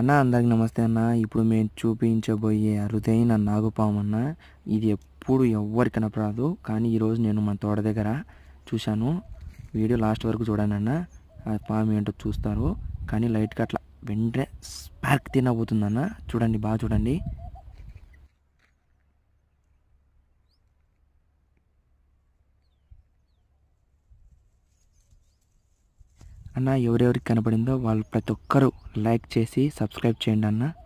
అన్న అందరికి నమస్తే అన్న ఇప్పుడు మేము చూపించబోయే అరుదైన నాగుపాము అన్న ఇది ఎప్పుడు ఎవ్వరు కనపడదు కానీ ఈరోజు నేను మా తోట దగ్గర చూశాను వీడియో లాస్ట్ వరకు చూడండి అన్న ఆ పాము ఏంటో చూస్తారు కానీ లైట్కి అట్లా వెంటనే స్పార్క్ తినబోతుందన్న చూడండి బాగా చూడండి అన్న ఎవరెవరికి కనపడిందో వాళ్ళు ప్రతి ఒక్కరూ లైక్ చేసి సబ్స్క్రైబ్ చేయండి అన్న